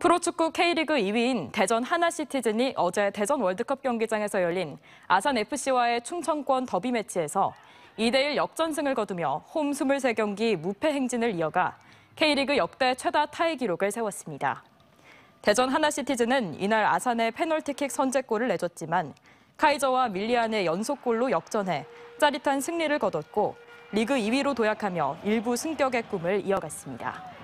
프로축구 K리그 2위인 대전 하나시티즌이 어제 대전 월드컵 경기장에서 열린 아산FC와의 충청권 더비 매치에서 2대1 역전승을 거두며 홈 23경기 무패 행진을 이어가 K리그 역대 최다 타이 기록을 세웠습니다. 대전 하나시티즌은 이날 아산의 페널티킥 선제골을 내줬지만 카이저와 밀리안의 연속골로 역전해 짜릿한 승리를 거뒀고 리그 2위로 도약하며 일부 승격의 꿈을 이어갔습니다.